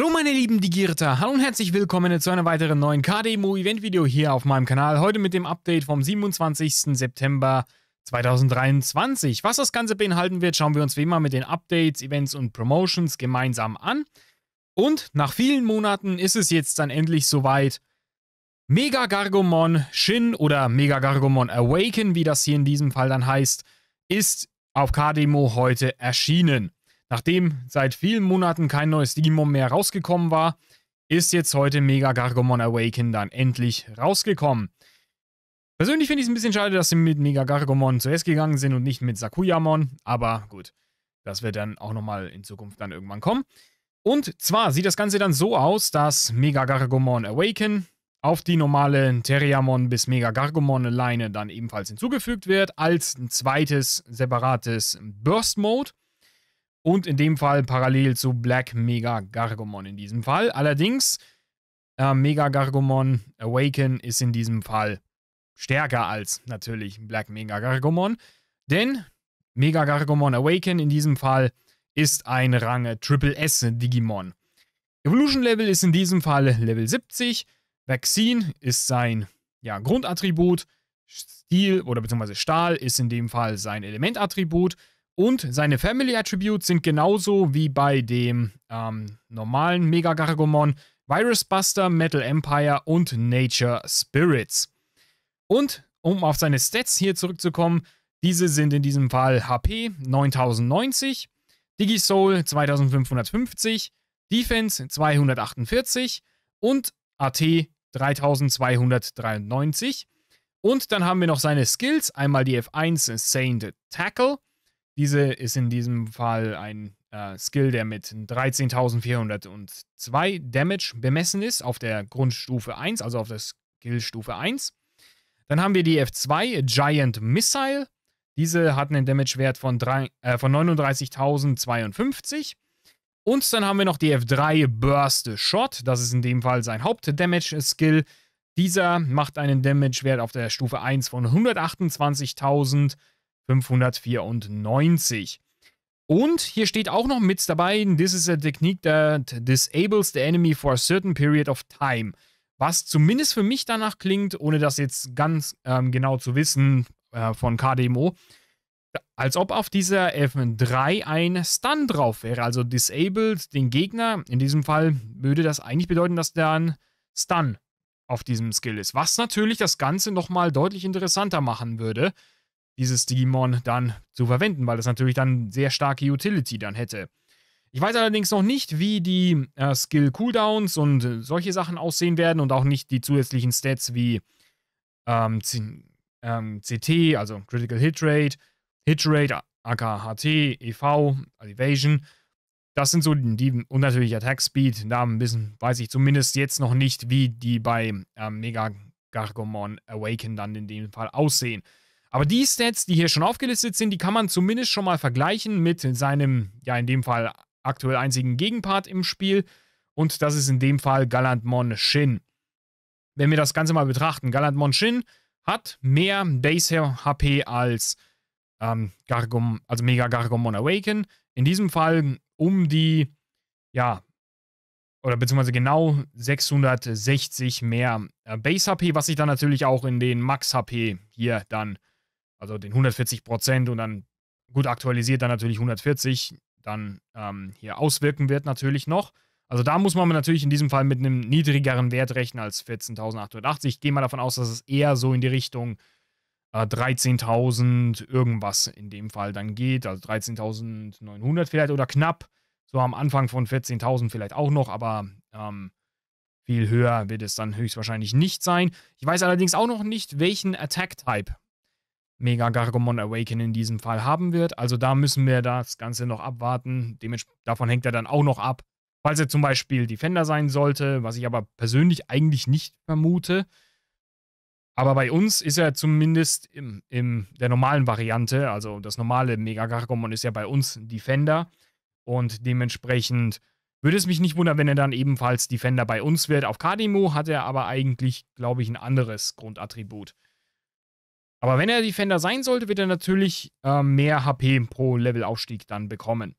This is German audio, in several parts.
Hallo meine lieben Digirta, hallo und herzlich willkommen zu einem weiteren neuen KDMO Event Video hier auf meinem Kanal. Heute mit dem Update vom 27. September 2023. Was das Ganze beinhalten wird, schauen wir uns wie immer mit den Updates, Events und Promotions gemeinsam an. Und nach vielen Monaten ist es jetzt dann endlich soweit. Mega Gargomon Shin oder Mega Gargomon Awaken, wie das hier in diesem Fall dann heißt, ist auf KDMO heute erschienen. Nachdem seit vielen Monaten kein neues Digimon mehr rausgekommen war, ist jetzt heute Mega Gargomon Awaken dann endlich rausgekommen. Persönlich finde ich es ein bisschen schade, dass sie mit Mega Gargomon zuerst gegangen sind und nicht mit Sakuyamon, aber gut, das wird dann auch nochmal in Zukunft dann irgendwann kommen. Und zwar sieht das Ganze dann so aus, dass Mega Gargomon Awaken auf die normale Teriamon bis Mega Gargomon Leine dann ebenfalls hinzugefügt wird, als ein zweites separates Burst Mode. Und in dem Fall parallel zu Black Mega Gargomon in diesem Fall. Allerdings, äh, Mega Gargomon Awaken ist in diesem Fall stärker als natürlich Black Mega Gargomon. Denn Mega Gargomon Awaken in diesem Fall ist ein Range Triple S Digimon. Evolution Level ist in diesem Fall Level 70. Vaccine ist sein ja, Grundattribut. Stil oder beziehungsweise Stahl ist in dem Fall sein Elementattribut. Und seine Family Attributes sind genauso wie bei dem ähm, normalen Mega Gargomon Virus Buster, Metal Empire und Nature Spirits. Und um auf seine Stats hier zurückzukommen, diese sind in diesem Fall HP 9090, Digisoul 2550, Defense 248 und AT 3293. Und dann haben wir noch seine Skills, einmal die F1 Saint Tackle, diese ist in diesem Fall ein äh, Skill, der mit 13.402 Damage bemessen ist auf der Grundstufe 1, also auf der Skillstufe 1. Dann haben wir die F2 Giant Missile. Diese hat einen Damage-Wert von, äh, von 39.052. Und dann haben wir noch die F3 Burst Shot. Das ist in dem Fall sein Haupt-Damage-Skill. Dieser macht einen Damage-Wert auf der Stufe 1 von 128.000. 594. Und hier steht auch noch mit dabei, this is a technique that disables the enemy for a certain period of time. Was zumindest für mich danach klingt, ohne das jetzt ganz ähm, genau zu wissen äh, von KDMO, als ob auf dieser F3 ein Stun drauf wäre. Also disabled den Gegner. In diesem Fall würde das eigentlich bedeuten, dass da ein Stun auf diesem Skill ist. Was natürlich das Ganze nochmal deutlich interessanter machen würde dieses Digimon dann zu verwenden, weil das natürlich dann sehr starke Utility dann hätte. Ich weiß allerdings noch nicht, wie die äh, Skill-Cooldowns und äh, solche Sachen aussehen werden und auch nicht die zusätzlichen Stats wie ähm, ähm, CT, also Critical Hit Rate, Hit Rate, aka HT, EV, Evasion. Das sind so die, und natürlich Attack Speed. Da ein weiß ich zumindest jetzt noch nicht, wie die bei ähm, Mega Gargomon Awaken dann in dem Fall aussehen. Aber die Stats, die hier schon aufgelistet sind, die kann man zumindest schon mal vergleichen mit seinem, ja in dem Fall aktuell einzigen Gegenpart im Spiel. Und das ist in dem Fall Galant Mon Shin. Wenn wir das Ganze mal betrachten, Galant Mon Shin hat mehr Base HP als ähm, Gargom, also Mega Gargomon Awaken. In diesem Fall um die, ja, oder beziehungsweise genau 660 mehr äh, Base HP, was sich dann natürlich auch in den Max HP hier dann also den 140 Prozent und dann gut aktualisiert dann natürlich 140 dann ähm, hier auswirken wird natürlich noch. Also da muss man natürlich in diesem Fall mit einem niedrigeren Wert rechnen als 14.880. Ich gehe mal davon aus, dass es eher so in die Richtung äh, 13.000 irgendwas in dem Fall dann geht. Also 13.900 vielleicht oder knapp. So am Anfang von 14.000 vielleicht auch noch, aber ähm, viel höher wird es dann höchstwahrscheinlich nicht sein. Ich weiß allerdings auch noch nicht, welchen Attack-Type Mega Gargomon Awaken in diesem Fall haben wird. Also da müssen wir das Ganze noch abwarten. davon hängt er dann auch noch ab. Falls er zum Beispiel Defender sein sollte, was ich aber persönlich eigentlich nicht vermute. Aber bei uns ist er zumindest im, im der normalen Variante, also das normale Mega Gargomon ist ja bei uns Defender. Und dementsprechend würde es mich nicht wundern, wenn er dann ebenfalls Defender bei uns wird. Auf Kadimo hat er aber eigentlich, glaube ich, ein anderes Grundattribut. Aber wenn er Defender sein sollte, wird er natürlich äh, mehr HP pro Levelaufstieg dann bekommen.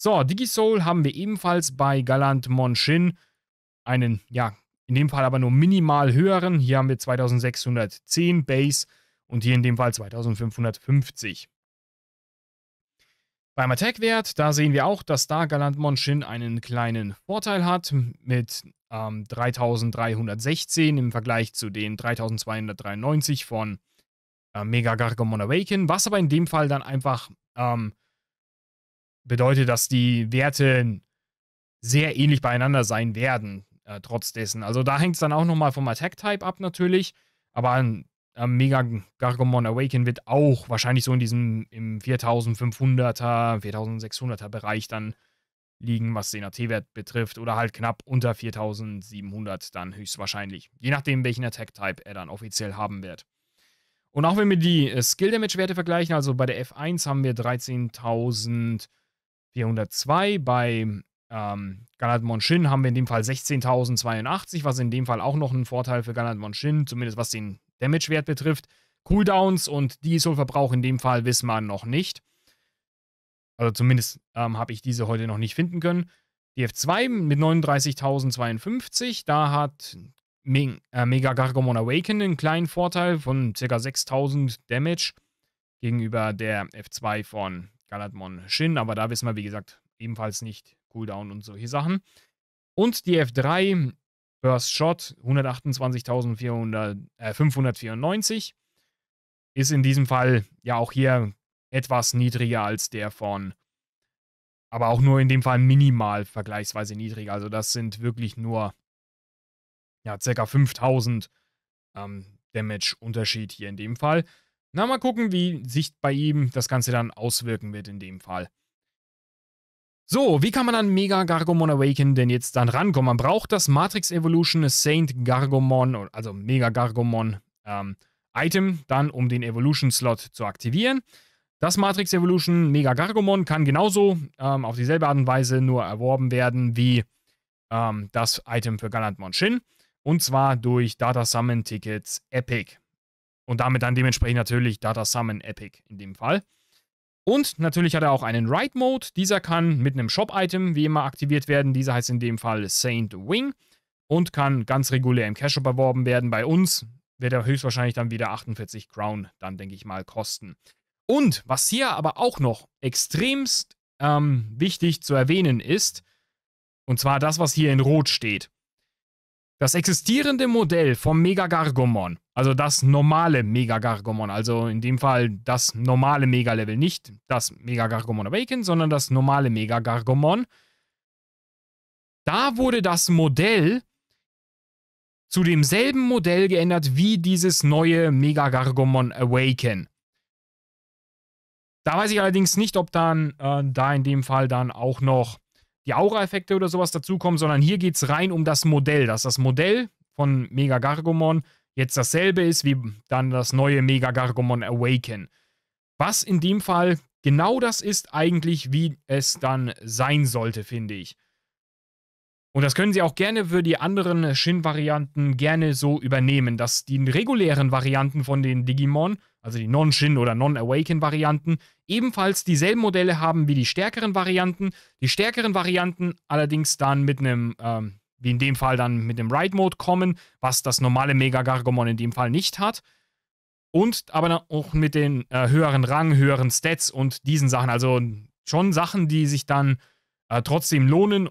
So, Digisoul haben wir ebenfalls bei Galant Monshin. Einen, ja, in dem Fall aber nur minimal höheren. Hier haben wir 2610 Base und hier in dem Fall 2550. Beim Attack-Wert, da sehen wir auch, dass da Galant Monshin einen kleinen Vorteil hat mit ähm, 3316 im Vergleich zu den 3293 von äh, Mega Gargamon Awaken, was aber in dem Fall dann einfach ähm, bedeutet, dass die Werte sehr ähnlich beieinander sein werden, äh, trotz dessen. Also da hängt es dann auch nochmal vom Attack-Type ab natürlich, aber ein äh, Mega Gargamon Awaken wird auch wahrscheinlich so in diesem im 4500er, 4600er Bereich dann liegen, was den AT-Wert betrifft, oder halt knapp unter 4700 dann höchstwahrscheinlich, je nachdem, welchen Attack-Type er dann offiziell haben wird. Und auch wenn wir die äh, Skill-Damage-Werte vergleichen, also bei der F1 haben wir 13.402, bei ähm, Galat Monshin haben wir in dem Fall 16.082, was in dem Fall auch noch ein Vorteil für Galat Monshin, zumindest was den Damage-Wert betrifft. Cooldowns und Dieselverbrauch in dem Fall wissen wir noch nicht. Also zumindest ähm, habe ich diese heute noch nicht finden können. Die F2 mit 39.052, da hat Meg äh, Mega Gargomon Awaken einen kleinen Vorteil von ca. 6000 Damage gegenüber der F2 von Galadmon Shin, aber da wissen wir, wie gesagt, ebenfalls nicht Cooldown und solche Sachen. Und die F3 First Shot 128.594 äh, ist in diesem Fall ja auch hier etwas niedriger als der von, aber auch nur in dem Fall minimal vergleichsweise niedriger. Also das sind wirklich nur ja, ca. 5000 ähm, Damage-Unterschied hier in dem Fall. Na, mal gucken, wie sich bei ihm das Ganze dann auswirken wird in dem Fall. So, wie kann man an Mega Gargomon Awaken denn jetzt dann rankommen? Man braucht das Matrix Evolution Saint Gargomon, also Mega Gargomon ähm, Item, dann um den Evolution Slot zu aktivieren. Das Matrix Evolution Mega Gargomon kann genauso ähm, auf dieselbe Art und Weise nur erworben werden wie ähm, das Item für Galantmon Shin. Und zwar durch Data Summon Tickets Epic. Und damit dann dementsprechend natürlich Data Summon Epic in dem Fall. Und natürlich hat er auch einen Ride Mode. Dieser kann mit einem Shop-Item wie immer aktiviert werden. Dieser heißt in dem Fall Saint Wing und kann ganz regulär im Cash-Shop erworben werden. Bei uns wird er höchstwahrscheinlich dann wieder 48 Crown, dann denke ich mal, kosten. Und was hier aber auch noch extremst ähm, wichtig zu erwähnen ist, und zwar das, was hier in Rot steht. Das existierende Modell vom Mega Gargomon, also das normale Mega Gargomon, also in dem Fall das normale Mega-Level, nicht das Mega Gargomon Awaken, sondern das normale Mega Gargomon, da wurde das Modell zu demselben Modell geändert wie dieses neue Mega Gargomon Awaken. Da weiß ich allerdings nicht, ob dann äh, da in dem Fall dann auch noch die Aura-Effekte oder sowas dazukommen, sondern hier geht es rein um das Modell, dass das Modell von Mega Gargomon jetzt dasselbe ist wie dann das neue Mega Gargomon Awaken. Was in dem Fall genau das ist eigentlich, wie es dann sein sollte, finde ich. Und das können sie auch gerne für die anderen Shin-Varianten gerne so übernehmen, dass die regulären Varianten von den Digimon also die Non-Shin- oder Non-Awaken-Varianten, ebenfalls dieselben Modelle haben wie die stärkeren Varianten. Die stärkeren Varianten allerdings dann mit einem, ähm, wie in dem Fall dann mit einem Ride-Mode kommen, was das normale Mega Gargomon in dem Fall nicht hat. Und aber auch mit den äh, höheren Rang, höheren Stats und diesen Sachen. Also schon Sachen, die sich dann äh, trotzdem lohnen,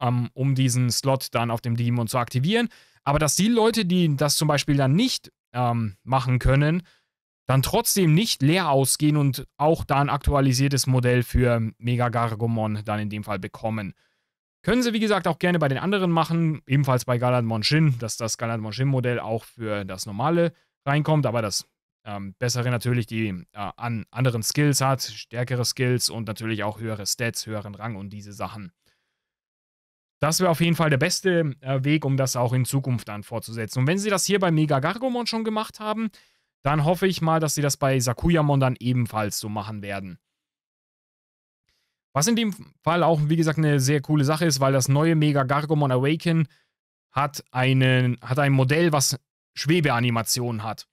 ähm, um diesen Slot dann auf dem Digimon zu aktivieren. Aber dass die Leute, die das zum Beispiel dann nicht ähm, machen können, dann trotzdem nicht leer ausgehen und auch da ein aktualisiertes Modell für Mega Gargomon dann in dem Fall bekommen. Können Sie, wie gesagt, auch gerne bei den anderen machen, ebenfalls bei Galadmon Shin, dass das Galadmon Shin modell auch für das normale reinkommt, aber das ähm, bessere natürlich die äh, an anderen Skills hat, stärkere Skills und natürlich auch höhere Stats, höheren Rang und diese Sachen. Das wäre auf jeden Fall der beste äh, Weg, um das auch in Zukunft dann fortzusetzen. Und wenn Sie das hier bei Mega Gargomon schon gemacht haben, dann hoffe ich mal, dass sie das bei Sakuyamon dann ebenfalls so machen werden. Was in dem Fall auch, wie gesagt, eine sehr coole Sache ist, weil das neue Mega Gargomon Awaken hat, einen, hat ein Modell, was Schwebeanimationen hat.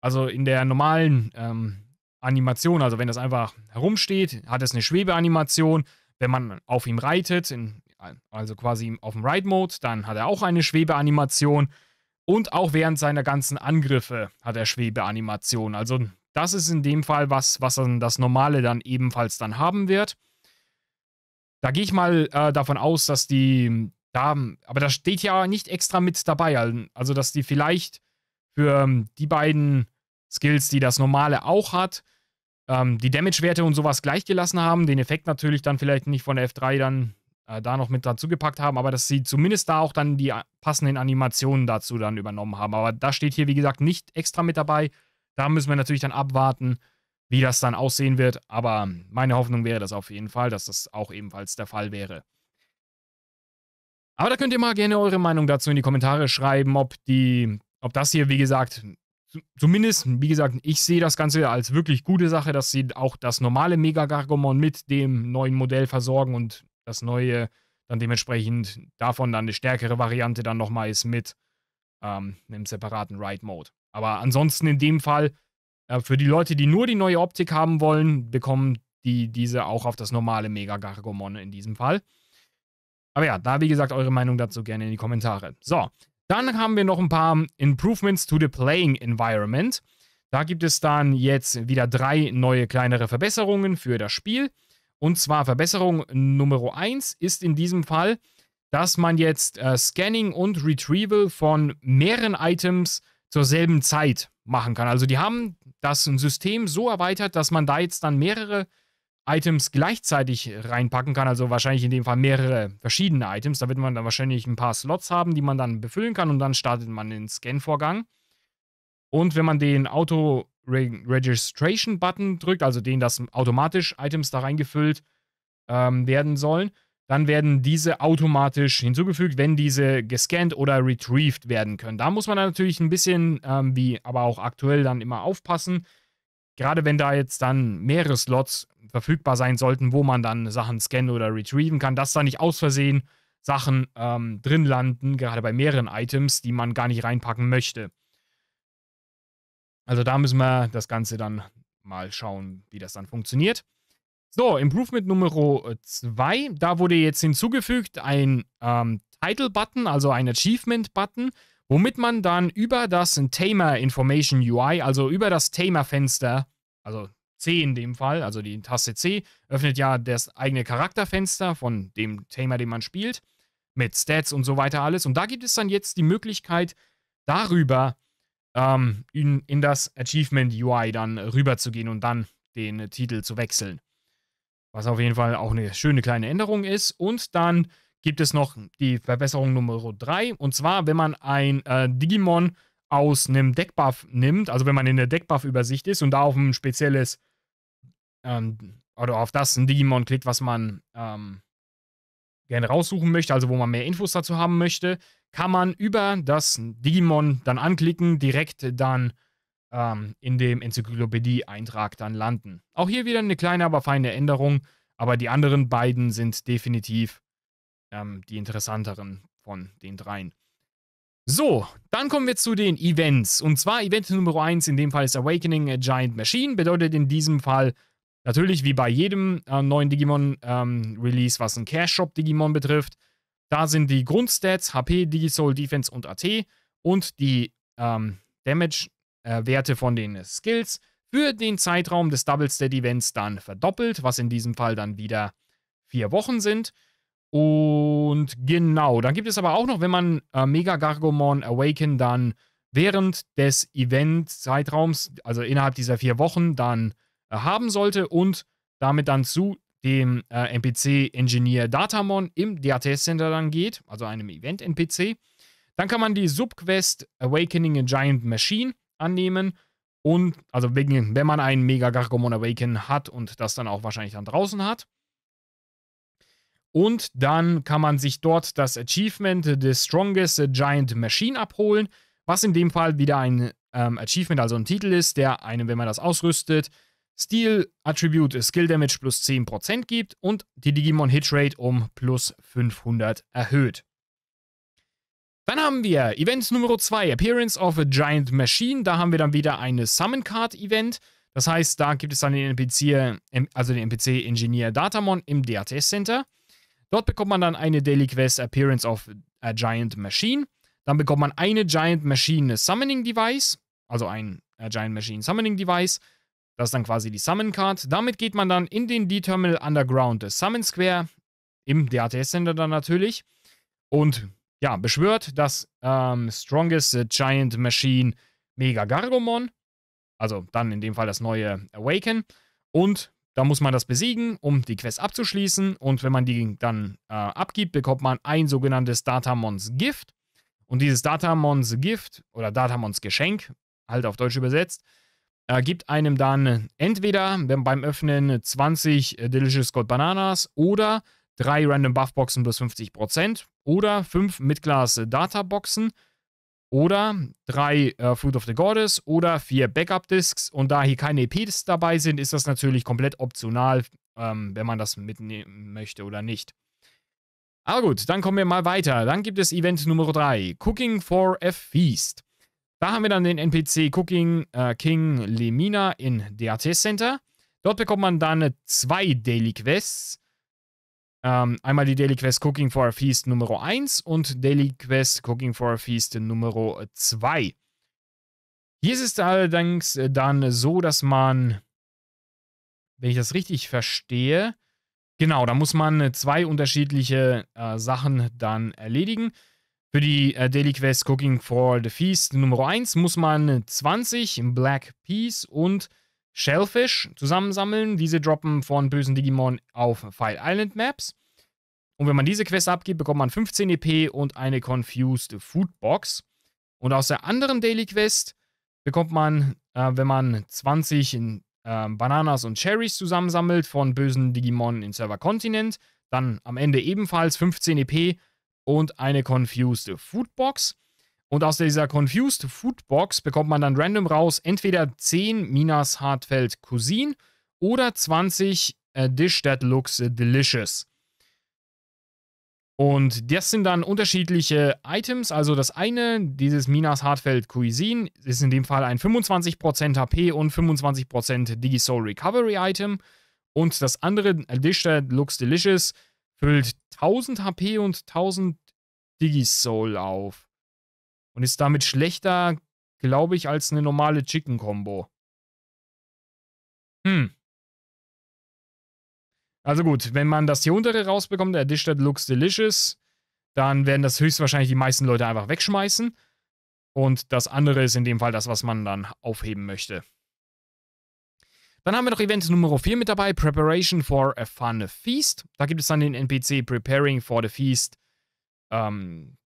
Also in der normalen ähm, Animation, also wenn das einfach herumsteht, hat es eine Schwebeanimation. Wenn man auf ihm reitet, in, also quasi auf dem Ride-Mode, dann hat er auch eine Schwebeanimation. Und auch während seiner ganzen Angriffe hat er Schwebeanimation. Also das ist in dem Fall was, was dann das Normale dann ebenfalls dann haben wird. Da gehe ich mal äh, davon aus, dass die da, aber das steht ja nicht extra mit dabei. Also dass die vielleicht für ähm, die beiden Skills, die das Normale auch hat, ähm, die Damage-Werte und sowas gleich gelassen haben. Den Effekt natürlich dann vielleicht nicht von der F3 dann äh, da noch mit dazu gepackt haben, aber dass sie zumindest da auch dann die passenden Animationen dazu dann übernommen haben. Aber das steht hier, wie gesagt, nicht extra mit dabei. Da müssen wir natürlich dann abwarten, wie das dann aussehen wird. Aber meine Hoffnung wäre das auf jeden Fall, dass das auch ebenfalls der Fall wäre. Aber da könnt ihr mal gerne eure Meinung dazu in die Kommentare schreiben, ob die, ob das hier, wie gesagt, zumindest, wie gesagt, ich sehe das Ganze als wirklich gute Sache, dass sie auch das normale Mega Gargomon mit dem neuen Modell versorgen und das Neue dann dementsprechend davon dann eine stärkere Variante dann nochmal ist mit ähm, einem separaten Ride-Mode. Aber ansonsten in dem Fall, äh, für die Leute, die nur die neue Optik haben wollen, bekommen die diese auch auf das normale Mega Gargomon in diesem Fall. Aber ja, da wie gesagt eure Meinung dazu gerne in die Kommentare. So, dann haben wir noch ein paar Improvements to the Playing Environment. Da gibt es dann jetzt wieder drei neue kleinere Verbesserungen für das Spiel. Und zwar Verbesserung Nummer 1 ist in diesem Fall, dass man jetzt äh, Scanning und Retrieval von mehreren Items zur selben Zeit machen kann. Also die haben das System so erweitert, dass man da jetzt dann mehrere Items gleichzeitig reinpacken kann. Also wahrscheinlich in dem Fall mehrere verschiedene Items. Da wird man dann wahrscheinlich ein paar Slots haben, die man dann befüllen kann und dann startet man den Scan-Vorgang. Und wenn man den Auto Registration Button drückt, also den, dass automatisch Items da reingefüllt ähm, werden sollen, dann werden diese automatisch hinzugefügt, wenn diese gescannt oder retrieved werden können. Da muss man natürlich ein bisschen, ähm, wie aber auch aktuell, dann immer aufpassen. Gerade wenn da jetzt dann mehrere Slots verfügbar sein sollten, wo man dann Sachen scannen oder retrieven kann, dass da nicht aus Versehen Sachen ähm, drin landen, gerade bei mehreren Items, die man gar nicht reinpacken möchte. Also da müssen wir das Ganze dann mal schauen, wie das dann funktioniert. So, Improvement Nummer 2. Da wurde jetzt hinzugefügt ein ähm, Title-Button, also ein Achievement-Button, womit man dann über das Tamer Information UI, also über das Tamer-Fenster, also C in dem Fall, also die Taste C, öffnet ja das eigene Charakterfenster von dem Tamer, den man spielt, mit Stats und so weiter alles. Und da gibt es dann jetzt die Möglichkeit, darüber ähm, in, in das Achievement UI dann rüberzugehen und dann den Titel zu wechseln. Was auf jeden Fall auch eine schöne kleine Änderung ist. Und dann gibt es noch die Verbesserung Nummer 3. Und zwar, wenn man ein äh, Digimon aus einem Deckbuff nimmt, also wenn man in der Deckbuff-Übersicht ist und da auf ein spezielles ähm, oder auf das ein Digimon klickt, was man ähm, gerne raussuchen möchte, also wo man mehr Infos dazu haben möchte, kann man über das Digimon dann anklicken, direkt dann ähm, in dem Enzyklopädie-Eintrag dann landen. Auch hier wieder eine kleine, aber feine Änderung, aber die anderen beiden sind definitiv ähm, die interessanteren von den dreien. So, dann kommen wir zu den Events. Und zwar Event Nummer 1, in dem Fall ist Awakening a äh, Giant Machine, bedeutet in diesem Fall Natürlich, wie bei jedem äh, neuen Digimon-Release, ähm, was ein Cash-Shop-Digimon betrifft, da sind die Grundstats, HP, Digisoul, Defense und AT und die ähm, Damage-Werte von den Skills für den Zeitraum des Double-Stat-Events dann verdoppelt, was in diesem Fall dann wieder vier Wochen sind. Und genau, dann gibt es aber auch noch, wenn man äh, Mega Gargomon Awaken dann während des Event-Zeitraums, also innerhalb dieser vier Wochen, dann haben sollte und damit dann zu dem äh, NPC-Engineer Datamon im DATS-Center dann geht, also einem Event-NPC. Dann kann man die Subquest Awakening a Giant Machine annehmen und, also wegen, wenn man einen Mega Gargomon Awaken hat und das dann auch wahrscheinlich dann draußen hat. Und dann kann man sich dort das Achievement The Strongest Giant Machine abholen, was in dem Fall wieder ein ähm, Achievement, also ein Titel ist, der einem, wenn man das ausrüstet, Steel Attribute Skill Damage plus 10% gibt und die Digimon Hit Rate um plus 500 erhöht. Dann haben wir Event Nummer 2, Appearance of a Giant Machine. Da haben wir dann wieder eine Summon Card Event. Das heißt, da gibt es dann den NPC, ähm, also den NPC Engineer Datamon im DATS Center. Dort bekommt man dann eine Daily Quest Appearance of a Giant Machine. Dann bekommt man eine Giant Machine Summoning Device, also ein äh, Giant Machine Summoning Device. Das ist dann quasi die Summon Card. Damit geht man dann in den D-Terminal Underground des Summon Square, im DATS-Sender dann natürlich, und ja, beschwört das ähm, Strongest Giant Machine Mega Gargomon. Also dann in dem Fall das neue Awaken. Und da muss man das besiegen, um die Quest abzuschließen. Und wenn man die dann äh, abgibt, bekommt man ein sogenanntes Datamons Gift. Und dieses Datamons Gift oder Datamons Geschenk, halt auf Deutsch übersetzt, gibt einem dann entweder beim Öffnen 20 Delicious Gold Bananas oder 3 Random Buff Boxen plus 50% oder 5 Midglas Data Boxen oder 3 äh, Fruit of the Goddess oder 4 Backup Discs. Und da hier keine EPs dabei sind, ist das natürlich komplett optional, ähm, wenn man das mitnehmen möchte oder nicht. Aber gut, dann kommen wir mal weiter. Dann gibt es Event Nummer 3, Cooking for a Feast. Da haben wir dann den NPC Cooking äh, King Lemina in DAT Center. Dort bekommt man dann zwei Daily Quests. Ähm, einmal die Daily Quest Cooking for a Feast Nummer 1 und Daily Quest Cooking for a Feast Nummer 2. Hier ist es allerdings äh, dann so, dass man, wenn ich das richtig verstehe, genau, da muss man äh, zwei unterschiedliche äh, Sachen dann erledigen. Für die äh, Daily Quest Cooking for the Feast Nummer 1 muss man 20 Black Peas und Shellfish zusammensammeln. Diese droppen von bösen Digimon auf File Island Maps. Und wenn man diese Quest abgibt, bekommt man 15 EP und eine Confused Food Box. Und aus der anderen Daily Quest bekommt man, äh, wenn man 20 äh, Bananas und Cherries zusammensammelt von bösen Digimon in Server Continent, dann am Ende ebenfalls 15 EP und eine Confused Foodbox. Und aus dieser Confused Foodbox bekommt man dann random raus entweder 10 Minas Hartfeld Cuisine oder 20 A äh, Dish That Looks Delicious. Und das sind dann unterschiedliche Items. Also das eine, dieses Minas Hartfeld Cuisine, ist in dem Fall ein 25% HP und 25% Digisoul Recovery Item. Und das andere, A äh, Dish That Looks Delicious, füllt 1000 HP und 1000 Digi-Soul auf. Und ist damit schlechter, glaube ich, als eine normale chicken combo Hm. Also gut, wenn man das hier untere rausbekommt, der Dish That Looks Delicious, dann werden das höchstwahrscheinlich die meisten Leute einfach wegschmeißen. Und das andere ist in dem Fall das, was man dann aufheben möchte. Dann haben wir noch Event Nummer 4 mit dabei, Preparation for a Fun Feast. Da gibt es dann den NPC Preparing for the Feast. Ähm,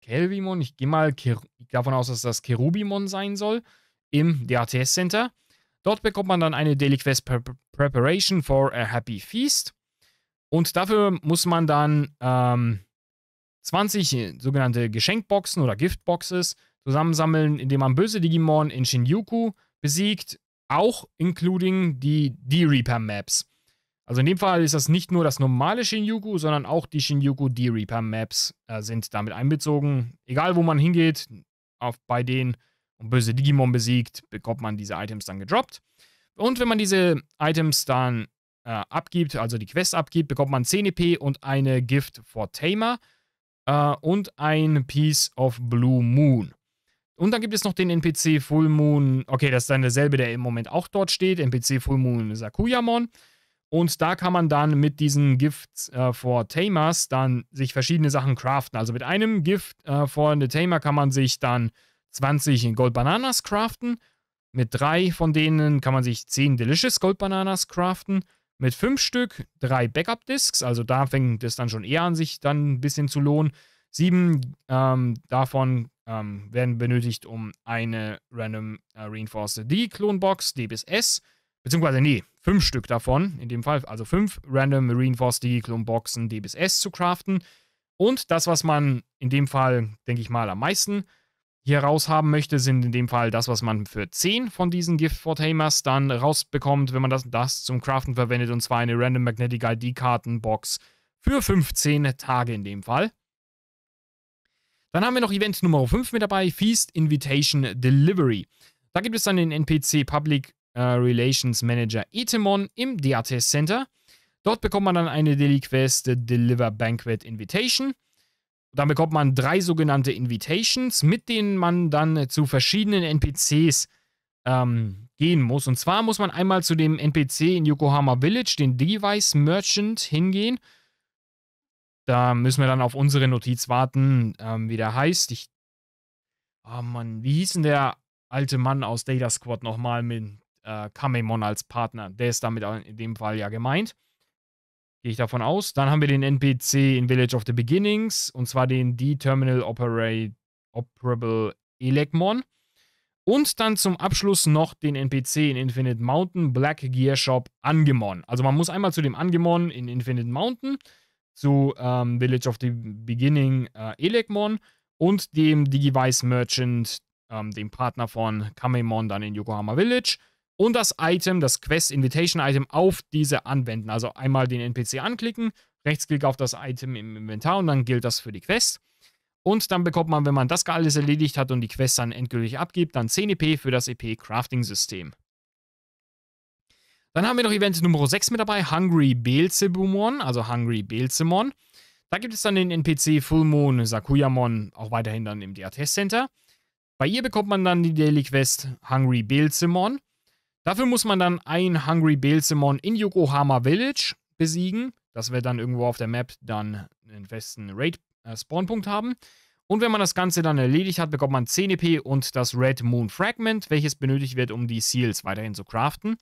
Kelvimon, ich gehe mal davon aus, dass das Kerubimon sein soll, im DATS Center. Dort bekommt man dann eine Daily Quest Pre Preparation for a Happy Feast. Und dafür muss man dann ähm, 20 sogenannte Geschenkboxen oder Giftboxes zusammensammeln, indem man böse Digimon in Shinjuku besiegt, auch including die D-Reaper-Maps. Also in dem Fall ist das nicht nur das normale Shinjuku, sondern auch die Shinjuku D-Reaper-Maps äh, sind damit einbezogen. Egal wo man hingeht, auf, bei denen und böse Digimon besiegt, bekommt man diese Items dann gedroppt. Und wenn man diese Items dann äh, abgibt, also die Quest abgibt, bekommt man 10 EP und eine Gift for Tamer äh, und ein Piece of Blue Moon. Und dann gibt es noch den NPC Full Moon. Okay, das ist dann derselbe, der im Moment auch dort steht. NPC Full Moon Sakuyamon. Und da kann man dann mit diesen Gifts äh, for Tamers dann sich verschiedene Sachen craften. Also mit einem Gift äh, for the Tamer kann man sich dann 20 Gold Bananas craften. Mit drei von denen kann man sich 10 Delicious Gold Bananas craften. Mit fünf Stück drei Backup Discs. Also da fängt es dann schon eher an, sich dann ein bisschen zu lohnen. Sieben ähm, davon ähm, werden benötigt, um eine Random äh, Reinforced D-Klonbox, D bis S, beziehungsweise nee, fünf Stück davon, in dem Fall, also fünf Random Reinforced D-Klonboxen D bis S zu craften. Und das, was man in dem Fall, denke ich mal, am meisten hier raus haben möchte, sind in dem Fall das, was man für 10 von diesen Gift for Tamers dann rausbekommt, wenn man das, das zum Craften verwendet, und zwar eine Random Magnetic ID-Kartenbox für 15 Tage in dem Fall. Dann haben wir noch Event Nummer 5 mit dabei, Feast Invitation Delivery. Da gibt es dann den NPC Public äh, Relations Manager Etemon im DATS Center. Dort bekommt man dann eine Daily Quest Deliver Banquet Invitation. Dann bekommt man drei sogenannte Invitations, mit denen man dann zu verschiedenen NPCs ähm, gehen muss. Und zwar muss man einmal zu dem NPC in Yokohama Village, den Device Merchant, hingehen da müssen wir dann auf unsere Notiz warten, ähm, wie der heißt. Ich. Oh Mann, wie hieß denn der alte Mann aus Data Squad nochmal mit äh, Kamemon als Partner? Der ist damit in dem Fall ja gemeint. Gehe ich davon aus. Dann haben wir den NPC in Village of the Beginnings und zwar den D-Terminal Operable Elecmon. Und dann zum Abschluss noch den NPC in Infinite Mountain Black Gear Shop Angemon. Also man muss einmal zu dem Angemon in Infinite Mountain zu ähm, Village of the Beginning äh, Elegmon und dem Digivice Merchant, ähm, dem Partner von Kamemon dann in Yokohama Village. Und das Item, das Quest Invitation Item auf diese anwenden. Also einmal den NPC anklicken, Rechtsklick auf das Item im Inventar und dann gilt das für die Quest. Und dann bekommt man, wenn man das alles erledigt hat und die Quest dann endgültig abgibt, dann 10 EP für das EP Crafting System. Dann haben wir noch Event Nummer 6 mit dabei, Hungry Beelzebumon, also Hungry Beelzemon. Da gibt es dann den NPC Full Moon Sakuyamon, auch weiterhin dann im DRT Center. Bei ihr bekommt man dann die Daily Quest Hungry Beelzemon. Dafür muss man dann ein Hungry Beelzemon in Yokohama Village besiegen, dass wir dann irgendwo auf der Map dann einen festen Raid-Spawnpunkt äh, haben. Und wenn man das Ganze dann erledigt hat, bekommt man 10 EP und das Red Moon Fragment, welches benötigt wird, um die Seals weiterhin zu craften.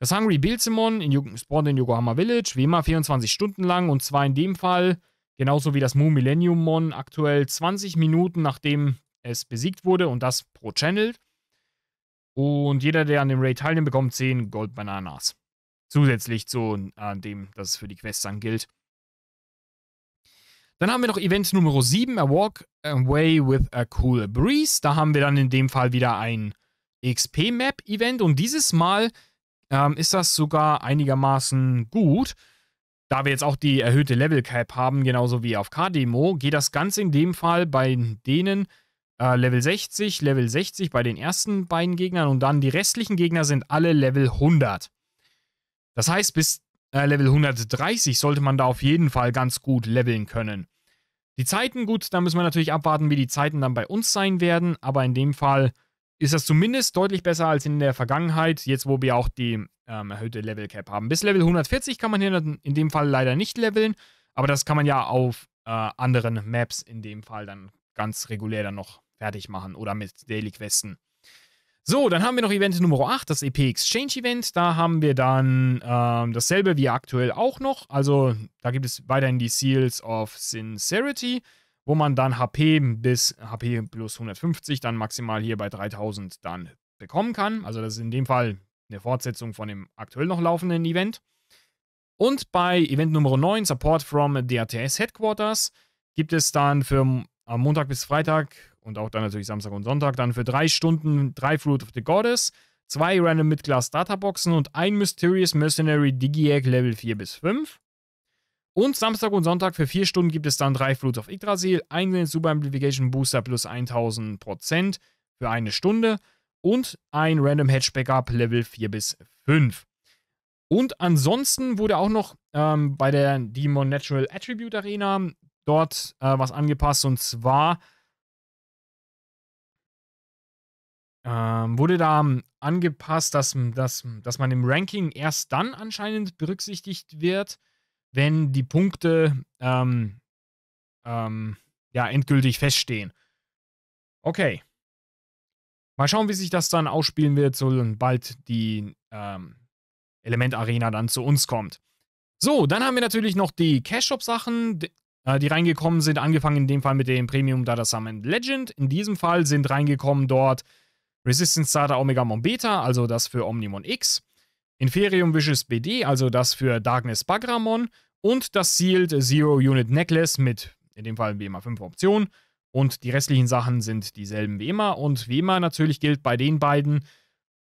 Das Hungry Bilzimon in, spawnt in Yokohama Village, wie immer 24 Stunden lang und zwar in dem Fall, genauso wie das Moon Millennium Mon, aktuell 20 Minuten nachdem es besiegt wurde und das pro Channel. Und jeder, der an dem Raid teilnimmt, bekommt 10 Gold Bananas. Zusätzlich zu äh, dem, das es für die Quests dann gilt. Dann haben wir noch Event Nummer 7, A Walk Away with a Cool Breeze. Da haben wir dann in dem Fall wieder ein XP-Map-Event und dieses Mal ähm, ist das sogar einigermaßen gut. Da wir jetzt auch die erhöhte Level Cap haben, genauso wie auf K-Demo, geht das Ganze in dem Fall bei denen äh, Level 60, Level 60 bei den ersten beiden Gegnern und dann die restlichen Gegner sind alle Level 100. Das heißt, bis äh, Level 130 sollte man da auf jeden Fall ganz gut leveln können. Die Zeiten, gut, da müssen wir natürlich abwarten, wie die Zeiten dann bei uns sein werden, aber in dem Fall ist das zumindest deutlich besser als in der Vergangenheit, jetzt wo wir auch die ähm, erhöhte Level Cap haben. Bis Level 140 kann man hier in dem Fall leider nicht leveln, aber das kann man ja auf äh, anderen Maps in dem Fall dann ganz regulär dann noch fertig machen oder mit Daily Questen. So, dann haben wir noch Event Nummer 8, das EP Exchange Event. Da haben wir dann ähm, dasselbe wie aktuell auch noch. Also da gibt es weiterhin die Seals of Sincerity wo man dann HP bis HP plus 150 dann maximal hier bei 3000 dann bekommen kann. Also das ist in dem Fall eine Fortsetzung von dem aktuell noch laufenden Event. Und bei Event Nummer 9, Support from DRTS Headquarters, gibt es dann für am Montag bis Freitag und auch dann natürlich Samstag und Sonntag dann für drei Stunden drei Fruit of the Goddess, zwei Random Mid-Class Boxen und ein Mysterious Mercenary Digiac Level 4 bis 5. Und Samstag und Sonntag für 4 Stunden gibt es dann 3 Flutes auf Yggdrasil, einen Super Amplification Booster plus 1000% für eine Stunde und ein Random Hedge Backup Level 4 bis 5. Und ansonsten wurde auch noch ähm, bei der Demon Natural Attribute Arena dort äh, was angepasst und zwar ähm, wurde da angepasst, dass, dass, dass man im Ranking erst dann anscheinend berücksichtigt wird, wenn die Punkte ähm, ähm, ja endgültig feststehen. Okay. Mal schauen, wie sich das dann ausspielen wird, sobald die ähm, Element Arena dann zu uns kommt. So, dann haben wir natürlich noch die Cash-Shop-Sachen, die, äh, die reingekommen sind. Angefangen in dem Fall mit dem Premium Data Summon Legend. In diesem Fall sind reingekommen dort Resistance Starter Omega Mon Beta, also das für Omnimon X. Inferium Vicious BD, also das für Darkness Bagramon und das Sealed Zero Unit Necklace mit in dem Fall wie immer 5 Optionen und die restlichen Sachen sind dieselben wie immer und wie immer natürlich gilt bei den beiden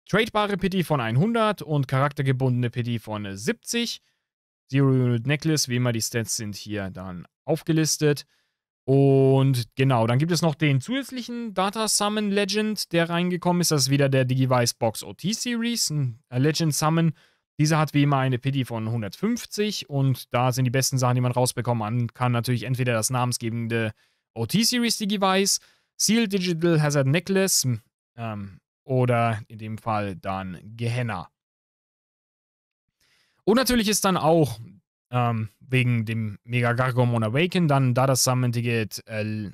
tradebare Pity von 100 und charaktergebundene Pity von 70. Zero Unit Necklace, wie immer die Stats sind hier dann aufgelistet. Und genau, dann gibt es noch den zusätzlichen Data Summon Legend, der reingekommen ist. Das ist wieder der Digivice Box OT Series, ein äh, Legend Summon. Dieser hat wie immer eine PD von 150 und da sind die besten Sachen, die man rausbekommen kann, natürlich entweder das namensgebende OT Series Digivice, Seal Digital Hazard Necklace hm, ähm, oder in dem Fall dann Gehenna. Und natürlich ist dann auch ähm, wegen dem Mega Gargomon Awaken, dann da das Summon Ticket äh,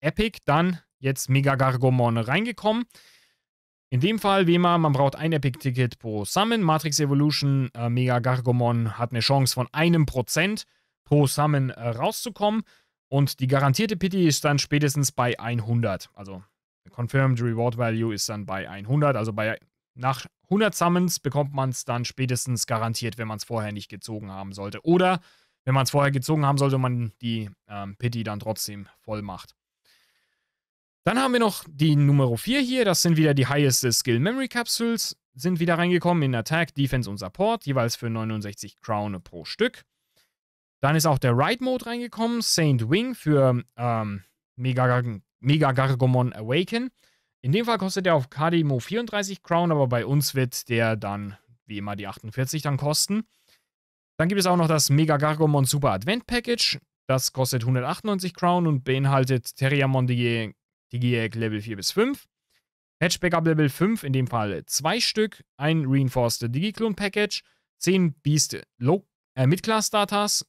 Epic, dann jetzt Mega Gargomon reingekommen. In dem Fall, wie immer, man braucht ein Epic-Ticket pro Summon. Matrix Evolution äh, Mega Gargomon hat eine Chance von einem Prozent pro Summon äh, rauszukommen. Und die garantierte Pity ist dann spätestens bei 100. Also Confirmed Reward Value ist dann bei 100. Also bei nach 100 Summons bekommt man es dann spätestens garantiert, wenn man es vorher nicht gezogen haben sollte. Oder wenn man es vorher gezogen haben sollte, man die ähm, Pity dann trotzdem voll macht. Dann haben wir noch die Nummer 4 hier. Das sind wieder die Highest Skill Memory Capsules. Sind wieder reingekommen in Attack, Defense und Support, jeweils für 69 Crown pro Stück. Dann ist auch der Ride Mode reingekommen, Saint Wing für ähm, Mega, Mega Gargomon Awaken. In dem Fall kostet der auf KDMO 34 Crown, aber bei uns wird der dann, wie immer, die 48 dann kosten. Dann gibt es auch noch das Mega Gargomon Super Advent Package. Das kostet 198 Crown und beinhaltet Terriamon Digiac Level 4 bis 5. Hatchback ab Level 5, in dem Fall 2 Stück, ein Reinforced Digiclone Package, 10 Beast Low äh, Mid-Class Datas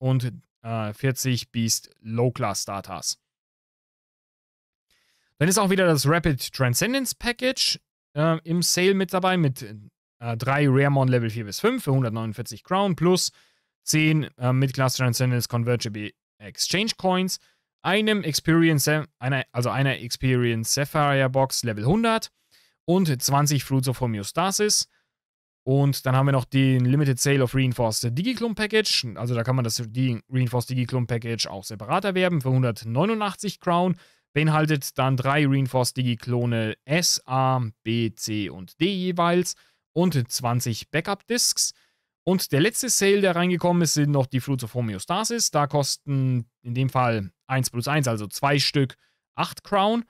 und äh, 40 Beast Low-Class Datas. Dann ist auch wieder das Rapid Transcendence Package äh, im Sale mit dabei mit äh, drei Raremon Level 4 bis 5 für 149 Crown plus 10 äh, mit Class Transcendence Convertible Exchange Coins, einem Experience, einer, also einer Experience Sapphire Box Level 100 und 20 Fruits of Homeostasis. Und dann haben wir noch den Limited Sale of Reinforced Digiclum Package. Also da kann man das Reinforced Digiclum Package auch separat erwerben für 189 Crown Beinhaltet dann drei Reinforced Digi-Klone S, A, B, C und D jeweils und 20 backup disks Und der letzte Sale, der reingekommen ist, sind noch die Fruits of Homeostasis. Da kosten in dem Fall 1 plus 1, also 2 Stück 8 Crown,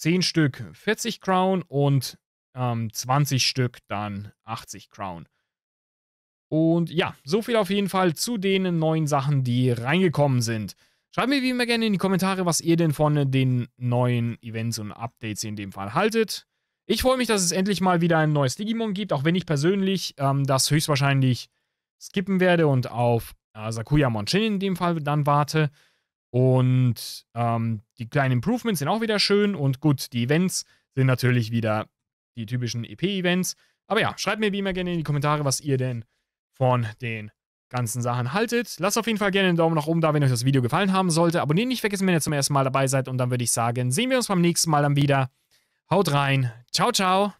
10 Stück 40 Crown und ähm, 20 Stück dann 80 Crown. Und ja, so viel auf jeden Fall zu den neuen Sachen, die reingekommen sind. Schreibt mir wie immer gerne in die Kommentare, was ihr denn von den neuen Events und Updates in dem Fall haltet. Ich freue mich, dass es endlich mal wieder ein neues Digimon gibt, auch wenn ich persönlich ähm, das höchstwahrscheinlich skippen werde und auf äh, Sakuya Monchen in dem Fall dann warte. Und ähm, die kleinen Improvements sind auch wieder schön und gut, die Events sind natürlich wieder die typischen EP-Events. Aber ja, schreibt mir wie immer gerne in die Kommentare, was ihr denn von den ganzen Sachen haltet. Lasst auf jeden Fall gerne einen Daumen nach oben da, wenn euch das Video gefallen haben sollte. Abonniert nicht vergessen, wenn ihr zum ersten Mal dabei seid. Und dann würde ich sagen, sehen wir uns beim nächsten Mal dann wieder. Haut rein. Ciao, ciao.